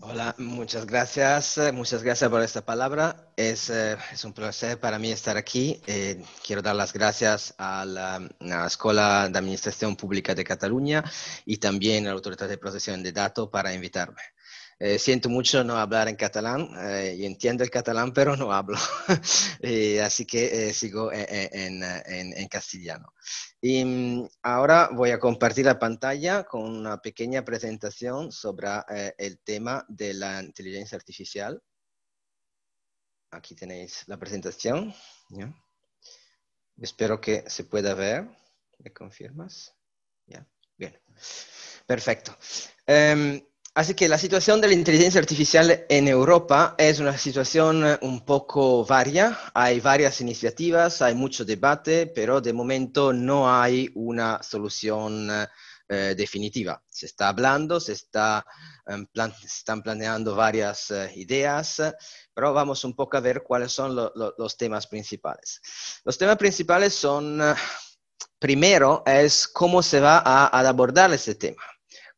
Hola, muchas gracias. Eh, muchas gracias por esta palabra. Eh, es, un placer para mí estar aquí. Eh, quiero dar las gracias a la, Escuela de Administración Pública de Cataluña y también a la Autoridad de Protección de Datos para invitarme. Eh, siento mucho no hablar en catalán, eh, y entiendo el catalán, pero no hablo. Eh, así que sigo en, castellano. Y mm, ahora voy a compartir la pantalla con una pequeña presentación sobre el tema de la inteligencia artificial. Aquí tenéis la presentación. Espero que se pueda ver. ¿Me confirmas? ¿Ya? Bien. Perfecto. Em, Así que la situación de la inteligencia artificial en Europa es una situación eh, un poco varia. Hay varias iniciativas, hay mucho debate, pero de momento no hay una solución eh, definitiva. Se está hablando, se, em, están planeando varias eh, ideas, pero vamos un poco a ver cuáles son los temas principales. Los temas principales son, primero, es cómo se va a, a abordar ese tema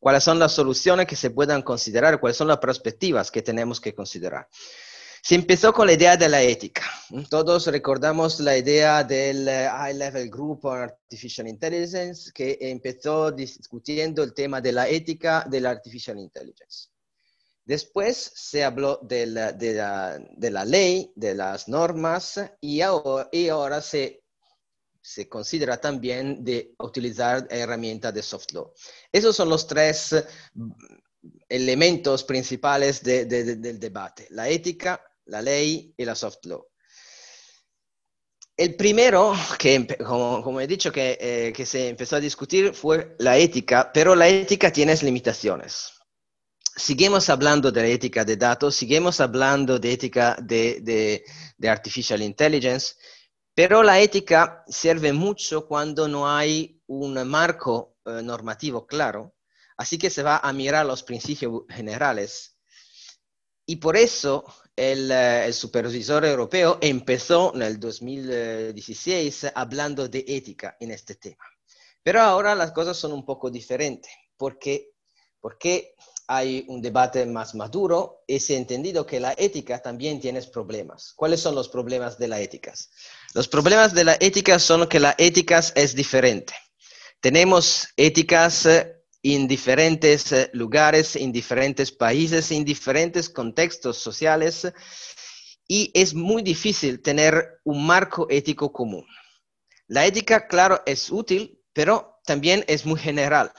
cuáles son las soluciones que se puedan considerar, cuáles son las perspectivas que tenemos que considerar. Se empezó con la idea de la ética. Todos recordamos la idea del High eh, Level Group on Artificial Intelligence que empezó discutiendo el tema de la ética de la Artificial Intelligence. Después se habló de la, de la ley, de las normas y ahora, y ahora se se considera también de utilizar herramientas de soft law. Esos son los tres mm, elementos principales del debate, la ética, la ley y la soft law. El primero, como, he dicho, eh, que, se empezó a discutir fue la ética, pero la ética tiene limitaciones seguimos hablando de la ética de datos, seguimos hablando de ética de, artificial intelligence pero la ética sirve mucho cuando no hay un marco eh, normativo claro, así que se va a mirar los principios generales. Y por eso el, eh, supervisor europeo empezó en el 2016 hablando de ética en este tema. Pero ahora las cosas son un poco diferentes, porque, porque hay un debate más maduro y se ha entendido que la ética también tiene problemas. ¿Cuáles son los problemas de la ética? Los problemas de la ética son que la ética es diferente. Tenemos éticas en eh, diferentes eh, lugares, en diferentes países, en diferentes contextos sociales y es muy difícil tener un marco ético común. La ética, claro, es útil, pero también es muy general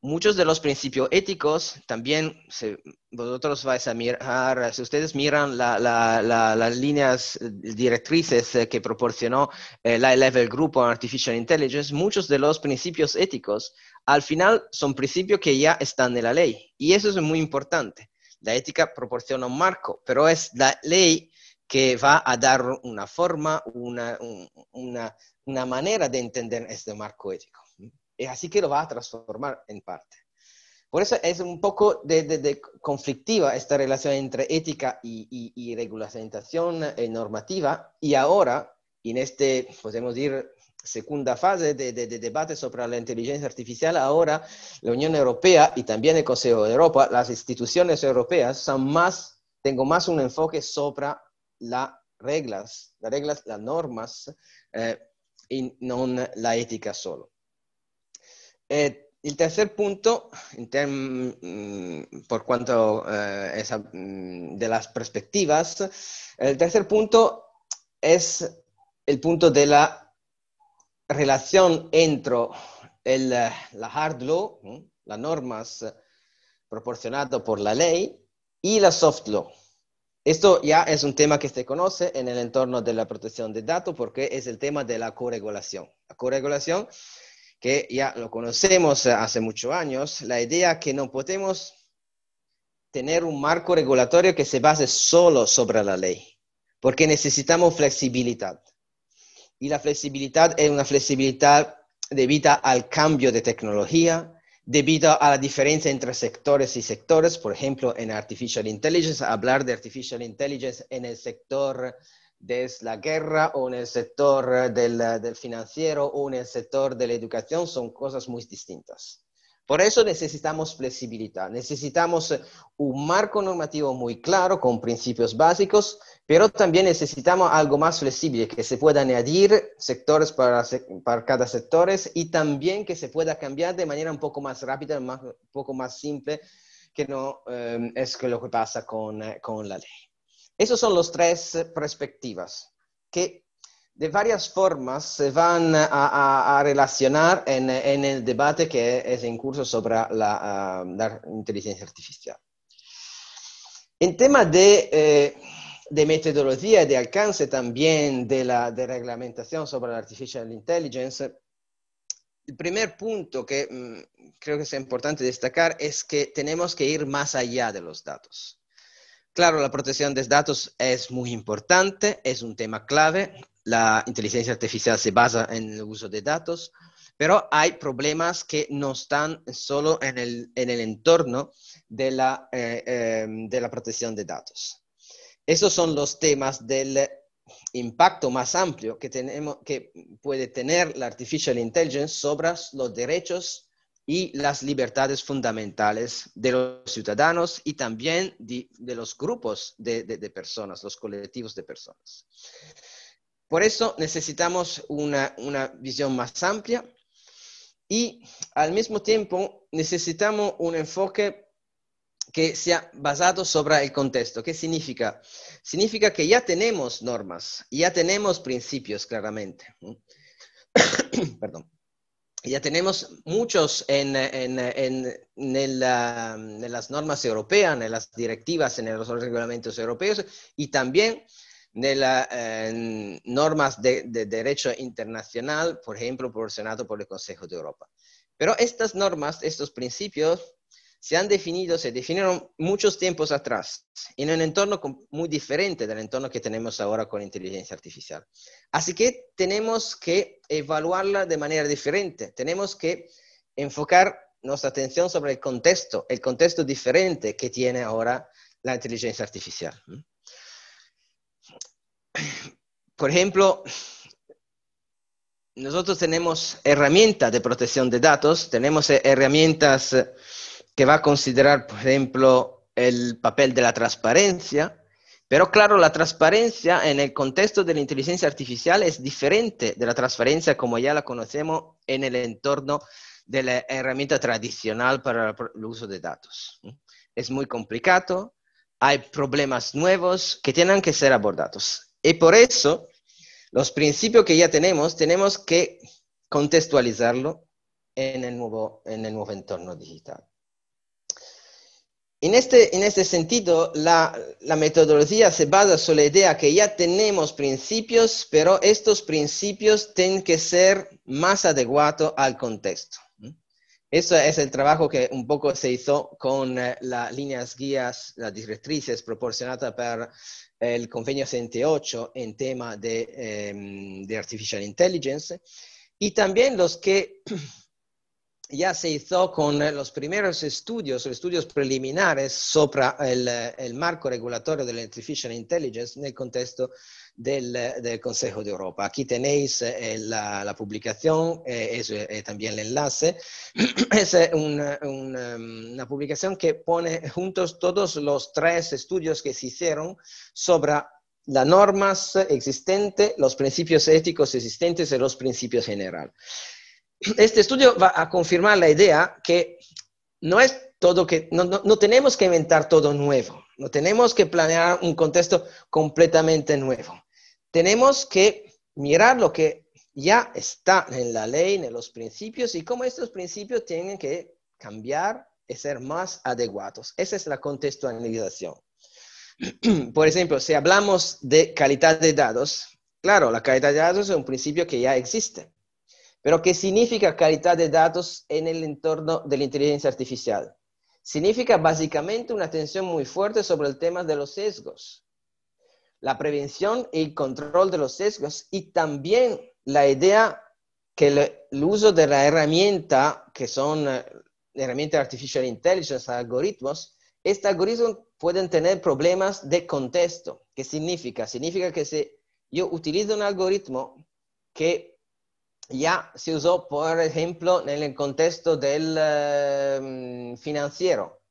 muchos de los principios éticos también, si vosotros vais a mirar, si ustedes miran las líneas directrices eh, que proporcionó eh, el High Level Group on Artificial Intelligence, muchos de los principios éticos al final son principios que ya están en la ley. Y eso es muy importante. La ética proporciona un marco, pero es la ley que va a dar una forma, una, una manera de entender este marco ético es eh, así que lo va a transformar en parte. Por eso es un poco de, de, conflictiva esta relación entre ética y, y, regulación eh, normativa. Y ahora, en este, podemos decir, segunda fase de, de, debate sobre la inteligencia artificial, ahora la Unión Europea y también el Consejo de Europa, las instituciones europeas, son más, tengo más un enfoque sobre las reglas, las reglas, las normas, eh, y no la ética solo. Eh, el tercer punto, en mm, por cuanto eh, mm, de las perspectivas, el tercer punto es el punto de la relación entre la hard law, las normas proporcionadas por la ley, y la soft law. Esto ya es un tema que se conoce en el entorno de la protección de datos porque es el tema de la co-regulación. La coregulación que ya lo conocemos hace muchos años, la idea que no podemos tener un marco regulatorio que se base solo sobre la ley, porque necesitamos flexibilidad. Y la flexibilidad es una flexibilidad debida al cambio de tecnología, debido a la diferencia entre sectores y sectores, por ejemplo, en Artificial Intelligence, hablar de Artificial Intelligence en el sector desde la guerra o en el sector del, financiero o en el sector de la educación son cosas muy distintas. Por eso necesitamos flexibilidad, necesitamos un marco normativo muy claro con principios básicos, pero también necesitamos algo más flexible, que se pueda añadir sectores para, para cada sector y también que se pueda cambiar de manera un poco más rápida, un poco más simple, que no eh, es lo que pasa con eh, la ley. Esos son las tres eh, perspectivas que de varias formas se van a, relacionar en, el debate que es en curso sobre la, ah, inteligencia artificial. En tema eh, de, metodología y de alcance también de la reglamentación sobre la artificial intelligence, el primer punto que mm, creo que es importante destacar es que tenemos que ir más allá de los datos. Claro, la protección de datos es muy importante, es un tema clave. La inteligencia artificial se basa en el uso de datos, pero hay problemas que no están solo en el, en el entorno de la, eh, em, de la protección de datos. Esos son los temas del impacto más amplio que, tenemos, que puede tener la artificial intelligence sobre los derechos y las libertades fundamentales de los ciudadanos y también de, los grupos de, de, de, personas, los colectivos de personas. Por eso necesitamos una, una visión más amplia y al mismo tiempo necesitamos un enfoque que sea basado sobre el contexto. ¿Qué significa? Significa que ya tenemos normas, ya tenemos principios claramente. Perdón ya tenemos muchos en, en, ah, en, las normas europeas, en las directivas, en los reglamentos europeos y también en las normas de, de, derecho internacional, por ejemplo, proporcionado por el Consejo de Europa. Pero estas normas, estos principios, se han definido, se definieron muchos tiempos atrás, en un entorno muy diferente del entorno que tenemos ahora con inteligencia artificial. Así que tenemos que evaluarla de manera diferente, tenemos que enfocar nuestra atención sobre el contexto, el contexto diferente que tiene ahora la inteligencia artificial. Por ejemplo, nosotros tenemos herramientas de protección de datos, tenemos herramientas que va a considerar, por ejemplo, el papel de la transparencia, pero claro, la transparencia en el contexto de la inteligencia artificial es diferente de la transparencia como ya la conocemos en el entorno de la herramienta tradicional para el uso de datos. Es muy complicado, hay problemas nuevos que tienen que ser abordados. Y por eso, los principios que ya tenemos, tenemos que contextualizarlo en el nuevo, en el nuevo entorno digital. En este, en este sentido, la, metodología se basa sobre la idea que ya tenemos principios, pero estos principios tienen que ser más adecuados al contexto. Eso es el trabajo que un poco se hizo con eh, las líneas guías, las directrices proporcionadas por el convenio 108 en tema de, em, de Artificial Intelligence y también los que ya se hizo con eh, los primeros estudios, los estudios preliminares sobre eh, eh, el, marco regulatorio de la Artificial Intelligence en el contexto del, Consejo de Europa. Aquí tenéis la, publicación, es, también el enlace. Es una, una publicación que pone juntos todos los tres estudios que se hicieron sobre las normas existentes, los principios éticos existentes y los principios generales este estudio va a confirmar la idea que no es todo que, no, tenemos que inventar todo nuevo, no tenemos que planear un contexto completamente nuevo. Tenemos que mirar lo que ya está en la ley, en los principios y cómo estos principios tienen que cambiar y ser más adecuados. Esa es la contextualización. Por ejemplo, si hablamos de calidad de datos, claro, la calidad de datos es un principio que ya existe. Pero ¿qué significa calidad de datos en el entorno de la inteligencia artificial? Significa básicamente una atención muy fuerte sobre el tema de los sesgos, la prevención y control de los sesgos y también la idea que el, el uso de la herramienta, que son eh, herramientas artificial intelligence, algoritmos, estos algoritmos pueden tener problemas de contexto. ¿Qué significa? Significa que si yo utilizo un algoritmo que ya se usó, por ejemplo, en el contexto del eh, financiero.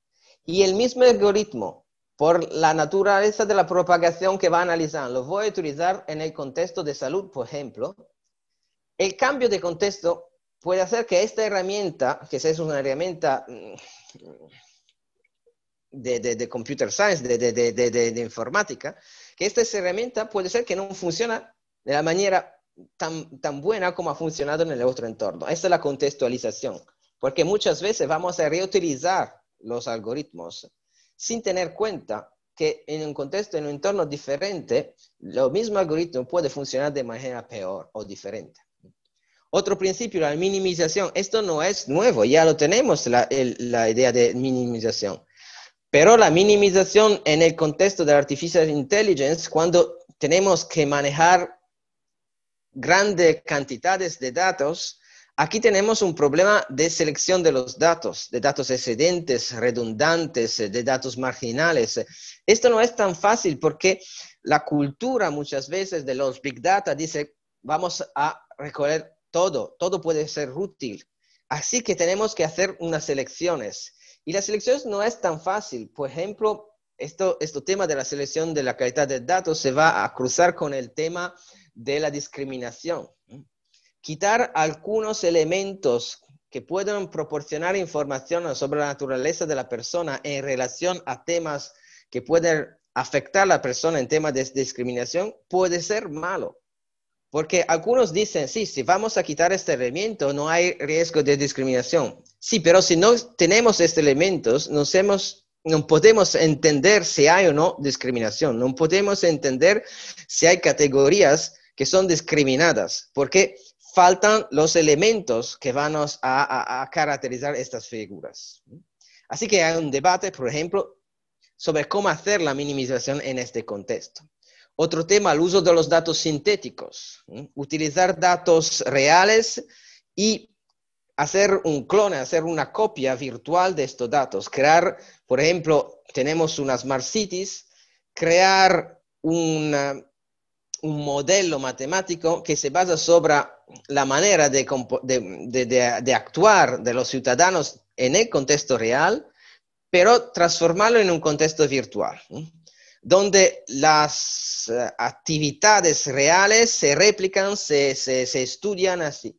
Y el mismo algoritmo, por la naturaleza de la propagación que va analizando lo voy a utilizar en el contexto de salud, por ejemplo. El cambio de contexto puede hacer que esta herramienta, que es una herramienta mm, de, de, computer science, de, de informática, que esta herramienta puede ser que no funciona de la manera tan, buena como ha funcionado en el otro entorno. Esa es la contextualización, porque muchas veces vamos a reutilizar los algoritmos sin tener cuenta que en un contexto, en un entorno diferente, el mismo algoritmo puede funcionar de manera peor o diferente. Otro principio, la minimización. Esto no es nuevo, ya lo tenemos, la, la idea de minimización. Pero la minimización en el contexto de la artificial intelligence, cuando tenemos que manejar grandes cantidades de datos, aquí tenemos un problema de selección de los datos, de datos excedentes, redundantes, eh, de datos marginales. Esto no es tan fácil porque la cultura muchas veces de los big data dice, vamos a recoger todo, todo puede ser útil. Así que tenemos que hacer unas selecciones. Y las selecciones no es tan fácil. Por ejemplo, esto, este tema de la selección de la calidad de datos se va a cruzar con el tema de la discriminación. Quitar algunos elementos que puedan proporcionar información sobre la naturaleza de la persona en relación a temas que pueden afectar a la persona en temas de discriminación puede ser malo. Porque algunos dicen, sí, si vamos a quitar este elemento, no hay riesgo de discriminación. Sí, pero si no tenemos estos elementos, hemos, no podemos entender si hay o no discriminación. No podemos entender si hay categorías que son discriminadas, porque faltan los elementos que van a, caracterizar estas figuras. Así que hay un debate, por ejemplo, sobre cómo hacer la minimización en este contexto. Otro tema, el uso de los datos sintéticos. Utilizar datos reales y hacer un clon, hacer una copia virtual de estos datos. Crear, por ejemplo, tenemos unas smart cities, crear una, un modelo matemático que se basa sobre la manera de, actuar de los ciudadanos en el contexto real, pero transformarlo en un contexto virtual, donde las eh, actividades reales se replican, se estudian así.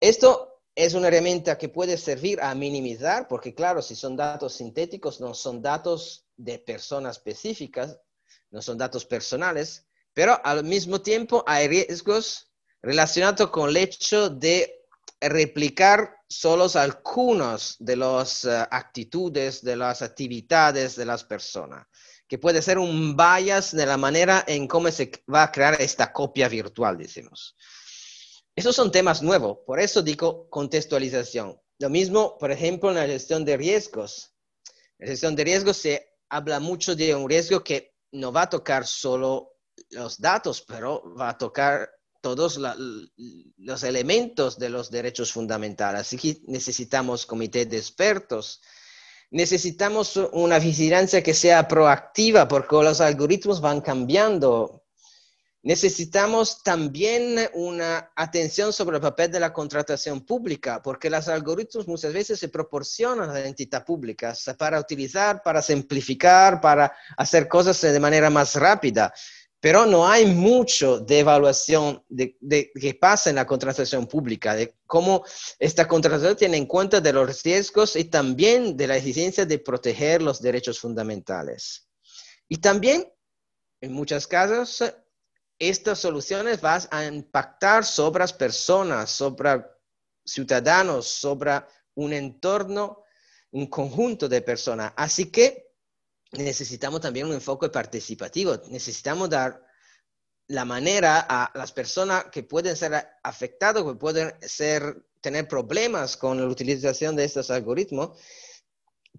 Esto es una herramienta que puede servir a minimizar, porque claro, si son datos sintéticos, no son datos de personas específicas, no son datos personales, pero al mismo tiempo hay riesgos relacionados con el hecho de replicar solo algunos de las eh, actitudes, de las actividades de las personas, que puede ser un bias de la manera en cómo se va a crear esta copia virtual, decimos. Esos son temas nuevos, por eso digo contextualización. Lo mismo, por ejemplo, en la gestión de riesgos. En la gestión de riesgos se habla mucho de un riesgo que no va a tocar solo los datos, pero va a tocar todos los elementos de los derechos fundamentales. Así que necesitamos comité de expertos, necesitamos una vigilancia que sea proactiva porque los algoritmos van cambiando. Necesitamos también una atención sobre el papel de la contratación pública, porque los algoritmos muchas veces se proporcionan a la entidad pública para utilizar, para simplificar, para hacer cosas de manera más rápida. Pero no hay mucho de evaluación de, qué pasa en la contratación pública, de cómo esta contratación tiene en cuenta de los riesgos y también de la exigencia de proteger los derechos fundamentales. Y también, en muchos casos, estas soluciones van a impactar sobre las personas, sobre ciudadanos, sobre un entorno, un conjunto de personas. Así que necesitamos también un enfoque participativo. Necesitamos dar la manera a las personas que pueden ser afectadas, que pueden ser, tener problemas con la utilización de estos algoritmos,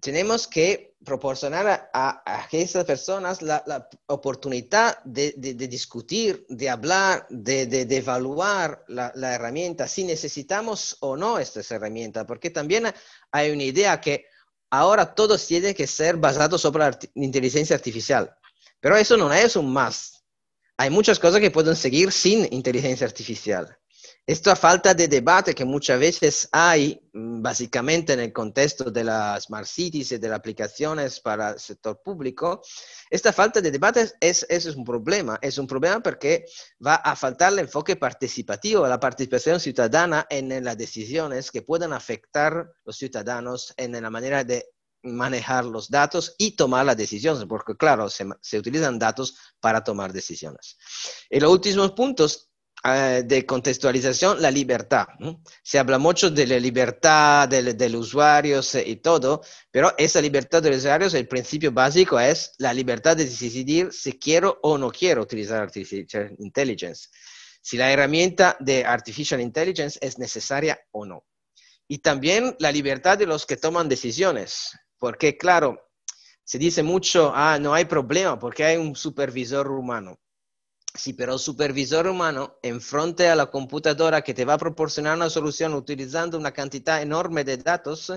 tenemos que proporcionar a, a, esas personas la, oportunidad de, de, discutir, de hablar, de, de evaluar la, la, herramienta, si necesitamos o no estas herramientas, porque también hay una idea que Ahora todo tiene que ser basado sobre la inteligencia artificial. Pero eso no es un más. Hay muchas cosas que pueden seguir sin inteligencia artificial. Esta falta de debate que muchas veces hay, mm, básicamente en el contexto de las smart cities y de las aplicaciones para el sector público, esta falta de debate es, es un problema. Es un problema porque va a faltar el enfoque participativo, la participación ciudadana en las decisiones que puedan afectar a los ciudadanos en la manera de manejar los datos y tomar las decisiones, porque claro, se, se utilizan datos para tomar decisiones. Y los últimos puntos Ah, de contextualización, la libertad. Se habla mucho de la libertad del, los usuarios y todo, pero esa libertad del usuarios, el principio básico es la libertad de decidir si quiero o no quiero utilizar Artificial Intelligence, si la herramienta de Artificial Intelligence es necesaria o no. Y también la libertad de los que toman decisiones, porque claro, se dice mucho, ah, no hay problema porque hay un supervisor humano. Sí, pero el supervisor humano, en frente a la computadora que te va a proporcionar una solución utilizando una cantidad enorme de datos,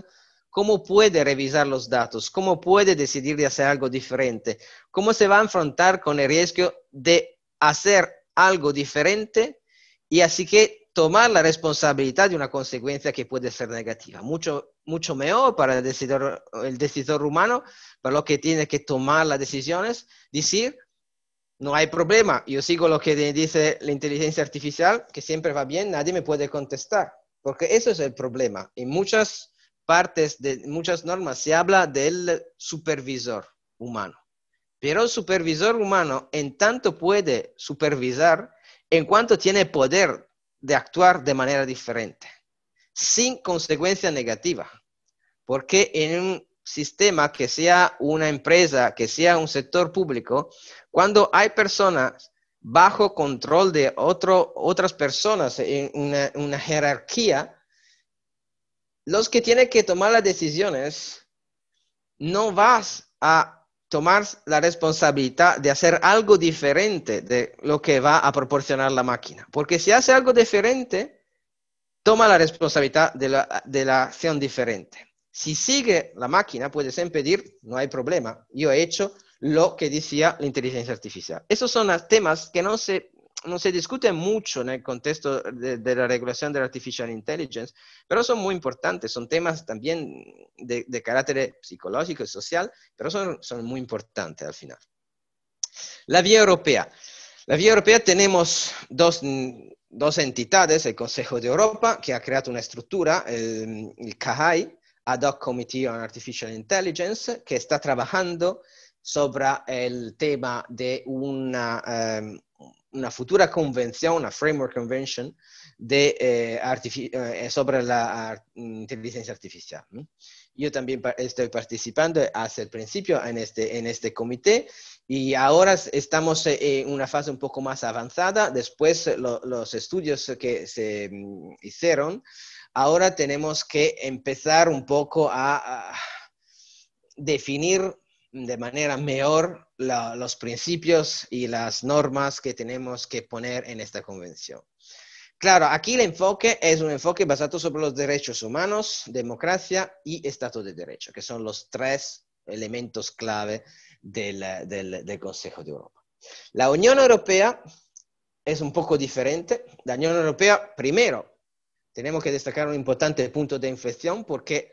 ¿cómo puede revisar los datos? ¿Cómo puede decidir de hacer algo diferente? ¿Cómo se va a enfrentar con el riesgo de hacer algo diferente y así que tomar la responsabilidad de una consecuencia que puede ser negativa? Mucho, mucho mejor para el decisor, el decisor humano, para lo que tiene que tomar las decisiones, decir, no hay problema. Yo sigo lo que dice la inteligencia artificial, que siempre va bien, nadie me puede contestar, porque eso es el problema. En muchas partes de muchas normas se habla del supervisor humano, pero el supervisor humano en tanto puede supervisar en cuanto tiene poder de actuar de manera diferente, sin consecuencia negativa, porque en un sistema, que sea una empresa, que sea un sector público, cuando hay personas bajo control de otro, otras personas en una, una jerarquía, los que tienen que tomar las decisiones no vas a tomar la responsabilidad de hacer algo diferente de lo que va a proporcionar la máquina. Porque si hace algo diferente, toma la responsabilidad de la, de la acción diferente. Si sigue la máquina, puedes impedir, no hay problema. Yo he hecho lo que decía la inteligencia artificial. Esos son temas que no se, no se discuten mucho en el contexto de, la regulación de la artificial intelligence, pero son muy importantes. Son temas también de, carácter psicológico y social, pero son, son muy importantes al final. La vía europea. La vía europea tenemos dos, entidades, el Consejo de Europa, que ha creado una estructura, el, el ad hoc Committee on Artificial Intelligence que está trabajando sobre el tema de una, em, una futura convención, una framework convention de, eh, eh, sobre la inteligencia artificial. Yo también estoy participando hace el principio en este, en este comité y ahora estamos eh, en una fase un poco más avanzada. Después los estudios que se mm, hicieron ahora tenemos que empezar un poco a, definir de manera mejor los principios y las normas que tenemos que poner en esta convención. Claro, aquí el enfoque es un enfoque basado sobre los derechos humanos, democracia y Estado de Derecho, que son los tres elementos clave del Consejo de Europa. La Unión Europea es un poco diferente. La Unión Europea, primero, tenemos que destacar un importante punto de inflexión porque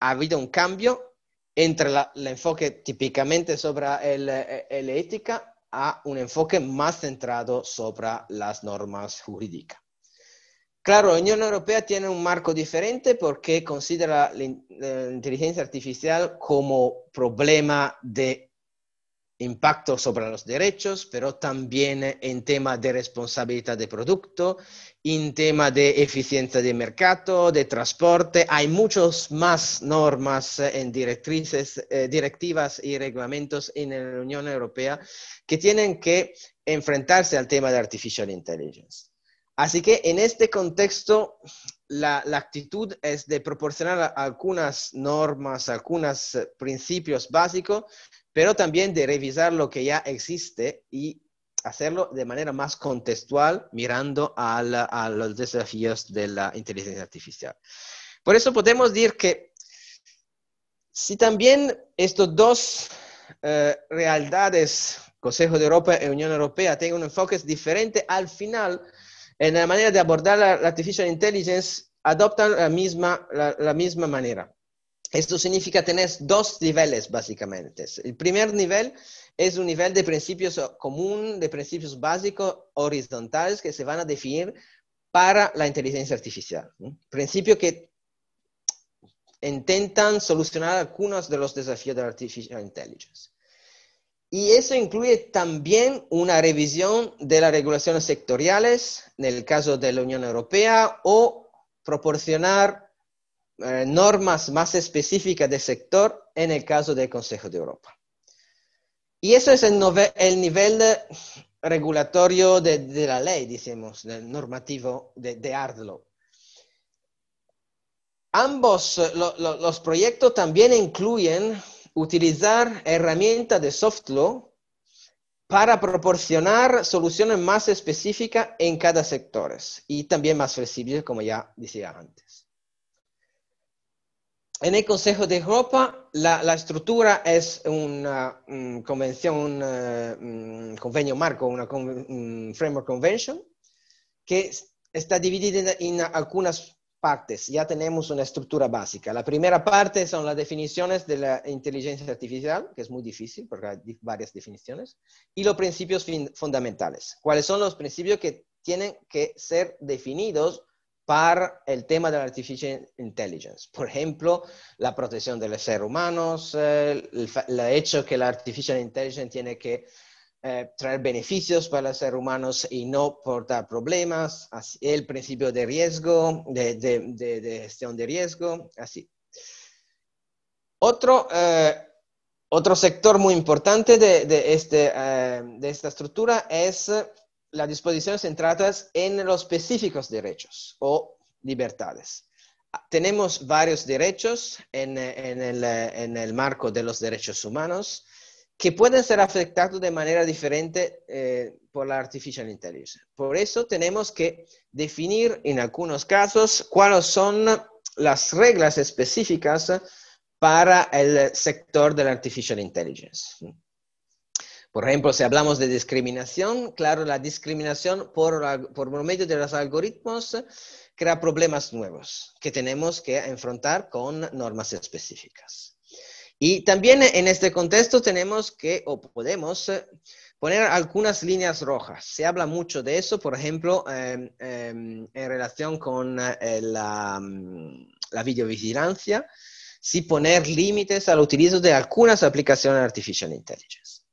ha habido un cambio entre el enfoque típicamente sobre la eh, ética a un enfoque más centrado sobre las normas jurídicas. Claro, la Unión Europea tiene un marco diferente porque considera la inteligencia artificial como problema de impacto sobre los derechos, pero también en tema de responsabilidad de producto, en tema de eficiencia de mercado, de transporte. Hay muchas más normas eh, en directrices, eh, directivas y reglamentos en la Unión Europea que tienen que enfrentarse al tema de artificial intelligence. Así que en este contexto, la, la, actitud es de proporcionar algunas normas, algunos eh, principios básicos, pero también de revisar lo que ya existe y hacerlo de manera más contextual mirando a, los desafíos de la inteligencia artificial. Por eso podemos decir que si también estos dos eh, realidades, Consejo de Europa y Unión Europea, tienen un enfoque diferente, al final, en la manera de abordar la, artificial intelligence, adoptan la misma, la misma manera. Esto significa tener dos niveles, básicamente. El primer nivel es un nivel de principios común, de principios básicos horizontales que se van a definir para la inteligencia artificial. Principios que intentan solucionar algunos de los desafíos de la artificial intelligence. Y eso incluye también una revisión de las regulaciones sectoriales, en el caso de la Unión Europea, o proporcionar eh, normas más específicas de sector en el caso del Consejo de Europa. Y eso es el, nivel regulatorio de, la ley, decimos, del normativo de, de Ambos eh, los proyectos también incluyen utilizar herramientas de soft law para proporcionar soluciones más específicas en cada sector y también más flexibles, como ya decía antes en el Consejo de Europa la, estructura es una mm, convención, un mm, convenio marco, una mm, framework convention, que está dividida en, algunas partes. Ya tenemos una estructura básica. La primera parte son las definiciones de la inteligencia artificial, que es muy difícil porque hay varias definiciones, y los principios fundamentales. ¿Cuáles son los principios que tienen que ser definidos para el tema de la artificial intelligence. Por ejemplo, la protección de los seres humanos, eh, el, hecho que la artificial intelligence tiene que eh, traer beneficios para los seres humanos y no portar problemas, el principio de riesgo, de, gestión de riesgo, así. Otro, eh, otro sector muy importante de, este, esta estructura es las disposiciones centradas en los específicos derechos o libertades. Ah, tenemos varios derechos eh, en, el, marco de los derechos humanos que pueden ser afectados de manera diferente eh, por la artificial intelligence. Por eso tenemos que definir en algunos casos cuáles son las reglas específicas para el sector de la artificial intelligence. Por ejemplo, si hablamos de discriminación, claro, la discriminación por, por medio de los algoritmos crea problemas nuevos que tenemos que enfrentar con normas específicas. Y también en este contexto tenemos que, o podemos, poner algunas líneas rojas. Se habla mucho de eso, por ejemplo, em, em, en relación con eh, la, mm, la, videovigilancia, si poner límites al utilizo de algunas aplicaciones de artificial intelligence.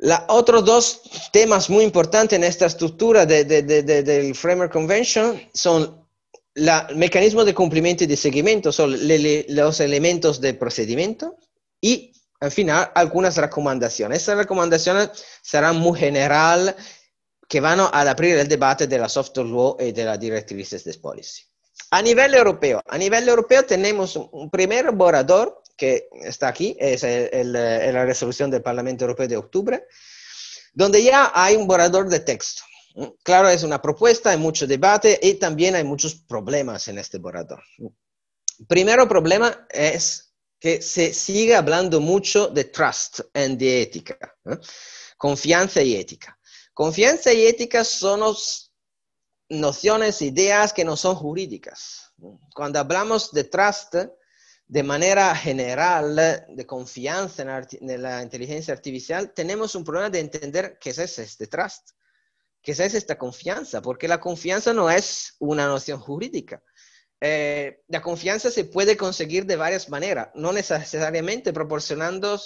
Los otros dos temas muy importantes en esta estructura del Framework Convention son la, el mecanismo de cumplimiento y de seguimiento, son los elementos de procedimiento y, al final, algunas recomendaciones. Estas recomendaciones serán muy general que van a abrir el debate de la software law y de la directrices de policy. A nivel europeo, a nivel europeo tenemos un primer borrador que está aquí, es eh, la resolución del Parlamento Europeo de octubre, donde ya hay un borrador de texto. Claro, es una propuesta, hay mucho debate y también hay muchos problemas en este borrador. Primero problema es que se sigue hablando mucho de trust and de ética, confianza y ética. Confianza y ética son nociones, ideas que no son jurídicas. Cuando hablamos de trust, de manera general de confianza en, la inteligencia artificial, tenemos un problema de entender qué es este trust, qué es esta confianza, porque la confianza no es una noción jurídica. Eh, la confianza se puede conseguir de varias maneras, no necesariamente proporcionando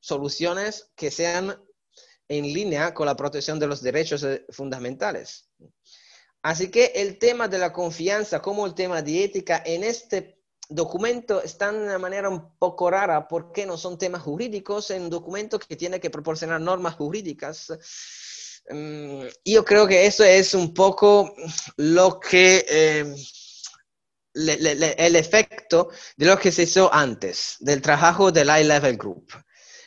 soluciones que sean en línea con la protección de los derechos eh, fundamentales. Así que el tema de la confianza como el tema de ética en este documentos están de una manera un poco rara porque no son temas jurídicos en un documento que tiene que proporcionar normas jurídicas. Mm, yo creo que eso es un poco lo que em, el efecto de lo que se hizo antes, del trabajo del High Level Group.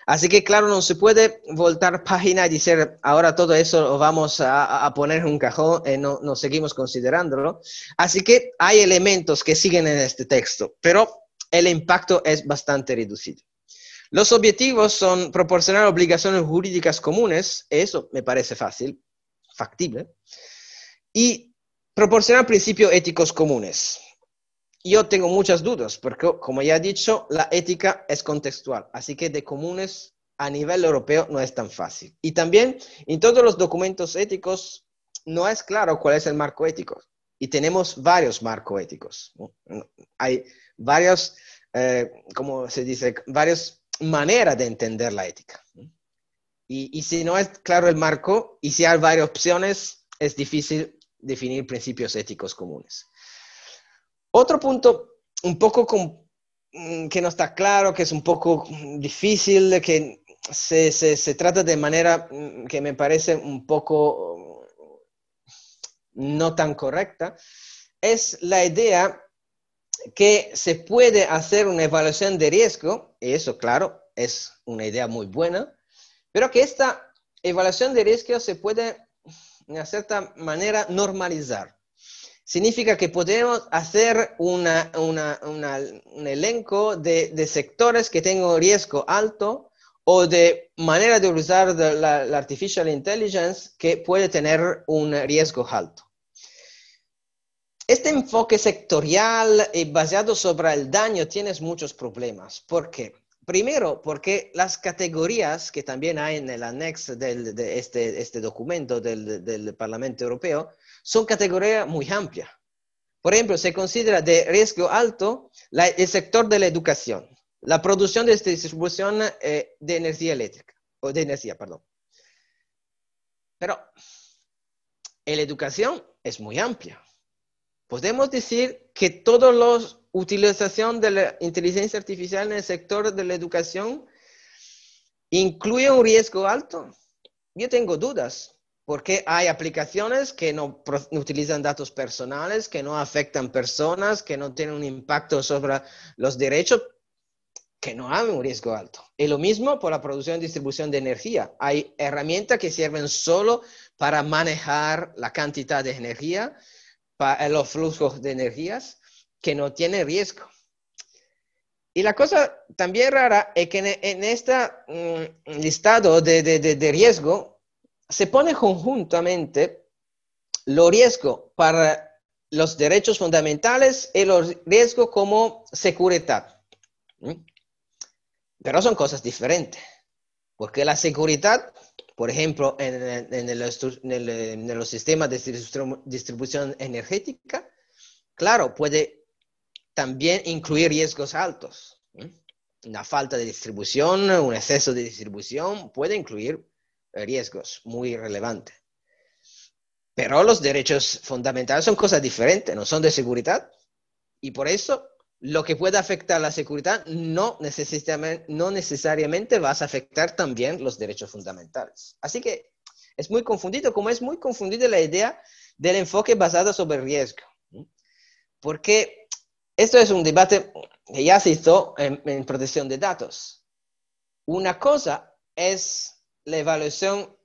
Así que claro, no se puede voltar página y decir, ahora todo eso lo vamos a, poner en un cajón, y eh, no, no seguimos considerándolo. Así que hay elementos que siguen en este texto, pero el impacto es bastante reducido. Los objetivos son proporcionar obligaciones jurídicas comunes, eso me parece fácil, factible, y proporcionar principios éticos comunes yo tengo muchas dudas, porque como ya he dicho, la ética es contextual, así que de comunes a nivel europeo no es tan fácil. Y también en todos los documentos éticos no es claro cuál es el marco ético. Y tenemos varios marcos éticos. Hay varias, eh, como se dice, varias maneras de entender la ética. y si no es claro el marco y si hay varias opciones, es difícil definir principios éticos comunes. Otro punto un poco mm, que no está claro, que es un poco mm, difícil, que se, se trata de manera mm, que me parece un poco no tan correcta, es la idea que se puede hacer una evaluación de riesgo, y eso claro, es una idea muy buena, pero que esta evaluación de riesgo se puede, de cierta manera, normalizar significa que podemos hacer un elenco de, sectores que tengan riesgo alto o de manera de usar la, artificial intelligence que puede tener un riesgo alto. Este enfoque sectorial y eh, basado sobre el daño tiene muchos problemas. ¿Por qué? Primero, porque las categorías que también hay en el anexo de este, este, documento del Parlamento Europeo, son categorías muy amplias. Por ejemplo, se considera de riesgo alto el sector de la educación, la producción de este, distribución eh, de energía eléctrica, o de energía, perdón. Pero la educación es muy amplia. Podemos decir que toda la utilización de la inteligencia artificial en el sector de la educación incluye un riesgo alto. Yo tengo dudas, porque hay aplicaciones que no, utilizan datos personales, que no afectan personas, que no tienen un impacto sobre los derechos, que no hay un riesgo alto. Y lo mismo por la producción y distribución de energía. Hay herramientas que sirven solo para manejar la cantidad de energía, para eh, los flujos de energías, que no tienen riesgo. Y la cosa también rara es que en, este listado de, de, de, de riesgo se pone conjuntamente los riesgos para los derechos fundamentales y los riesgos como seguridad. ¿Mm? Pero son cosas diferentes, porque la seguridad, por ejemplo, en, los sistemas de distribución energética, claro, puede también incluir riesgos altos. ¿Mm? Una falta de distribución, un exceso de distribución puede incluir riesgos muy relevante. Pero los derechos fundamentales son cosas diferentes, no son de seguridad. Y por eso, lo que pueda afectar la seguridad no necesariamente, no necesariamente va a afectar también los derechos fundamentales. Así que es muy confundido, como es muy confundida la idea del enfoque basado sobre riesgo. Porque esto es un debate que ya se hizo en protección de datos. Una cosa es la evaluación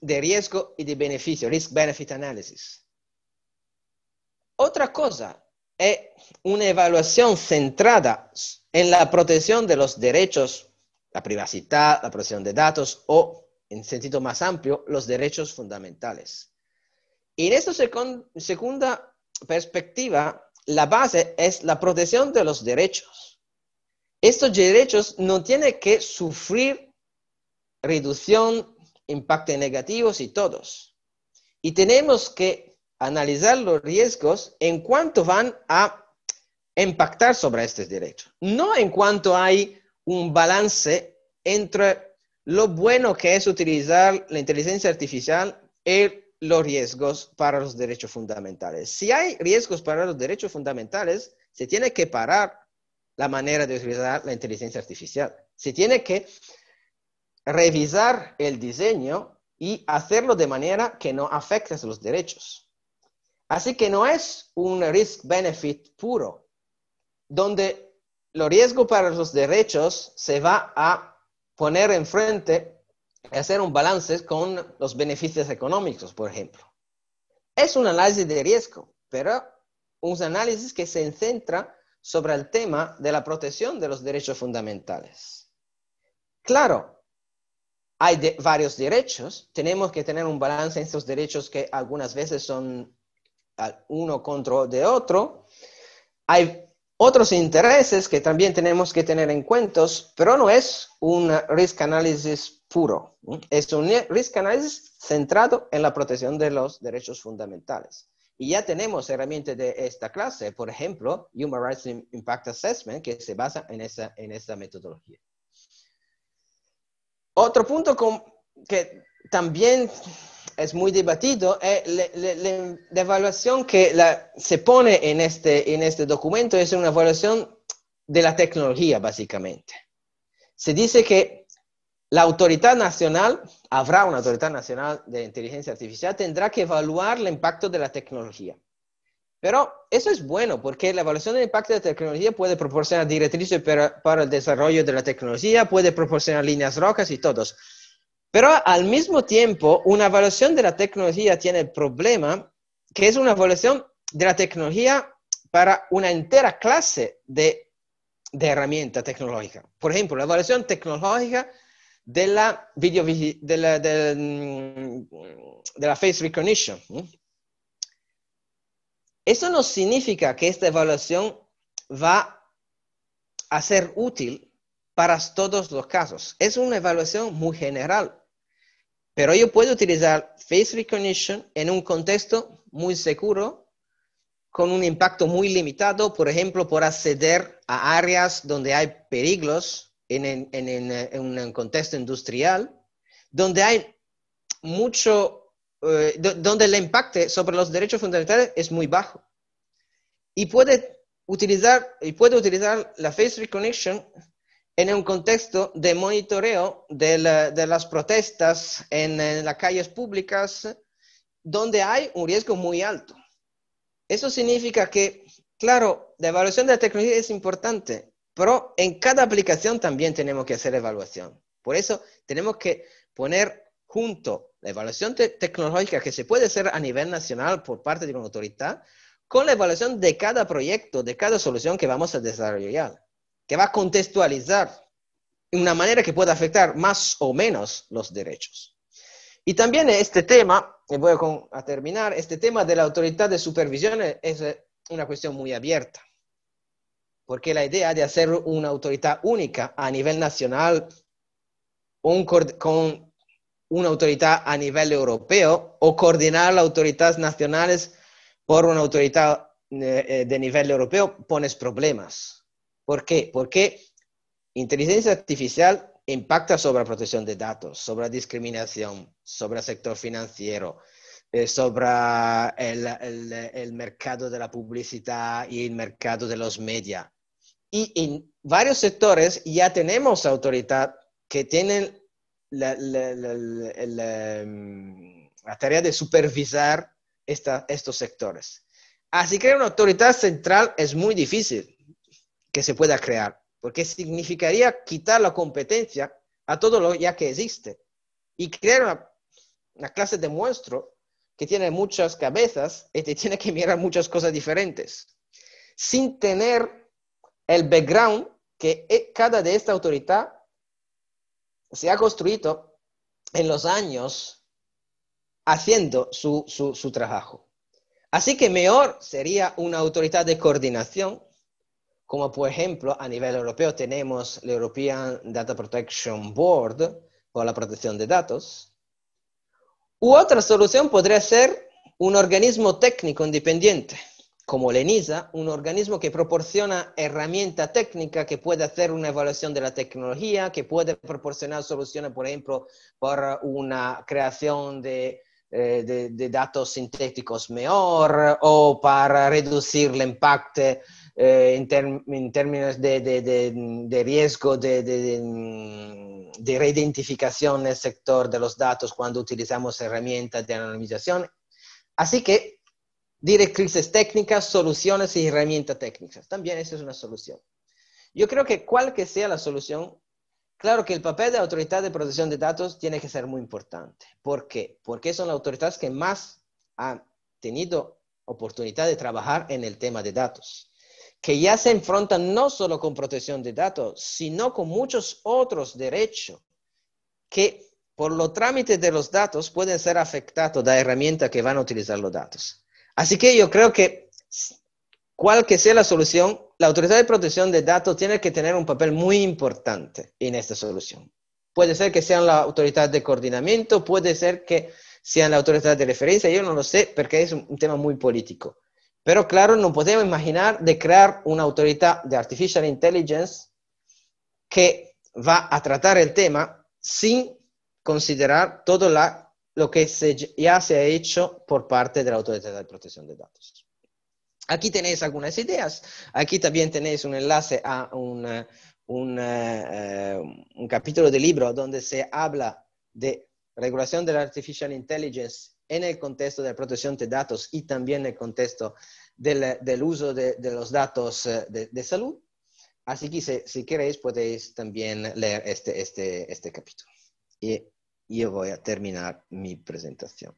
de riesgo y de beneficio, risk-benefit analysis. Otra cosa es una evaluación centrada en la protección de los derechos, la privacidad, la protección de datos o, en sentido más amplio, los derechos fundamentales. Y en esta segunda perspectiva, la base es la protección de los derechos. Estos derechos no tienen que sufrir reducción, impacto negativos y todos. Y tenemos que analizar los riesgos en cuanto van a impactar sobre estos derechos, no en cuanto hay un balance entre lo bueno que es utilizar la inteligencia artificial y los riesgos para los derechos fundamentales. Si hay riesgos para los derechos fundamentales, se tiene que parar la manera de utilizar la inteligencia artificial. Se tiene que revisar el diseño y hacerlo de manera que no afecte los derechos. Así que no es un risk-benefit puro, donde el riesgo para los derechos se va a poner enfrente, hacer un balance con los beneficios económicos, por ejemplo. Es un análisis de riesgo, pero un análisis que se centra sobre el tema de la protección de los derechos fundamentales. Claro, hay de varios derechos, tenemos que tener un balance en esos derechos que algunas veces son uno contra de otro. Hay otros intereses que también tenemos que tener en cuenta, pero no es un risk analysis puro, es un risk analysis centrado en la protección de los derechos fundamentales. Y ya tenemos herramientas de esta clase, por ejemplo, Human Rights Impact Assessment, que se basa en esa, en esa metodología. Otro punto que también es muy debatido es eh, la, evaluación que se pone en este, en este documento, es una evaluación de la tecnología, básicamente. Se dice que la autoridad nacional, habrá una autoridad nacional de inteligencia artificial, tendrá que evaluar el impacto de la tecnología. Pero eso es bueno porque la evaluación del impacto de la tecnología puede proporcionar directrices para, el desarrollo de la tecnología, puede proporcionar líneas rojas y todos. Pero al mismo tiempo, una evaluación de la tecnología tiene el problema que es una evaluación de la tecnología para una entera clase de, de herramienta tecnológica. Por ejemplo, la evaluación tecnológica de la, video, mm, de la, face recognition. Eso no significa que esta evaluación va a ser útil para todos los casos. Es una evaluación muy general, pero yo puedo utilizar face recognition en un contexto muy seguro, con un impacto muy limitado, por ejemplo, por acceder a áreas donde hay peligros en, en un contexto industrial, donde hay mucho eh, donde el impacto sobre los derechos fundamentales es muy bajo. Y puede utilizar, y puede utilizar la face recognition en un contexto de monitoreo de, las protestas en, en, las calles públicas, donde hay un riesgo muy alto. Eso significa que, claro, la evaluación de la tecnología es importante, pero en cada aplicación también tenemos que hacer evaluación. Por eso tenemos que poner junto la evaluación tecnológica que se puede hacer a nivel nacional por parte de una autoridad con la evaluación de cada proyecto, de cada solución que vamos a desarrollar, que va a contextualizar en una manera que pueda afectar más o menos los derechos. Y también este tema, y voy a terminar, este tema de la autoridad de supervisión es una cuestión muy abierta, porque la idea de hacer una autoridad única a nivel nacional un, con una autoridad a nivel europeo o coordinar las autoridades nacionales por una autoridad eh, eh, de nivel europeo, pones problemas. ¿Por qué? Porque inteligencia artificial impacta sobre la protección de datos, sobre la discriminación, sobre el sector financiero, eh, sobre el, el mercado de la publicidad y el mercado de los medios. Y en varios sectores ya tenemos autoridad que tienen Em, la, tarea de supervisar estos sectores. Así que una autoridad central es muy difícil que se pueda crear, porque significaría quitar la competencia a todo lo ya que existe y crear una, clase de monstruo que tiene muchas cabezas y tiene que mirar muchas cosas diferentes, sin tener el background que eh, cada de esta autoridad se ha construido en los años haciendo su, trabajo. Así que mejor sería una autoridad de coordinación, como por ejemplo a nivel europeo tenemos la European Data Protection Board, o la protección de datos, u otra solución podría ser un organismo técnico independiente como ENISA, un organismo que proporciona herramienta técnica que puede hacer una evaluación de la tecnología, que puede proporcionar soluciones, por ejemplo, para una creación eh, de, datos sintéticos mejor o para reducir el impacto eh, en, términos de, de riesgo de, reidentificación en el sector de los datos cuando utilizamos herramientas de anonimización. Así que Directrices técnicas, soluciones y herramientas técnicas. También esa es una solución. Yo creo que cual que sea la solución, claro que el papel de la autoridad de protección de datos tiene que ser muy importante. ¿Por qué? Porque son las autoridades que más han tenido oportunidad de trabajar en el tema de datos, que ya se enfrentan no solo con protección de datos, sino con muchos otros derechos que por los trámites de los datos pueden ser afectados de herramientas que van a utilizar los datos. Así que yo creo que, cual que sea la solución, la autoridad de protección de datos tiene que tener un papel muy importante en esta solución. Puede ser que sean la autoridad de coordinamiento, puede ser que sean la autoridad de referencia, yo no lo sé porque es un tema muy político. Pero claro, no podemos imaginar de crear una autoridad de artificial intelligence que va a tratar el tema sin considerar toda la lo que se, ya se ha hecho por parte de la Autoridad de Protección de Datos. Aquí tenéis algunas ideas. Aquí también tenéis un enlace a un, eh, un, capítulo del libro donde se habla de regulación de la artificial intelligence en el contexto de la protección de datos y también en el contexto del, del uso de, los datos eh, de, salud. Así que si, si, queréis podéis también leer este, este, este capítulo. Y yo voy a terminar mi presentación.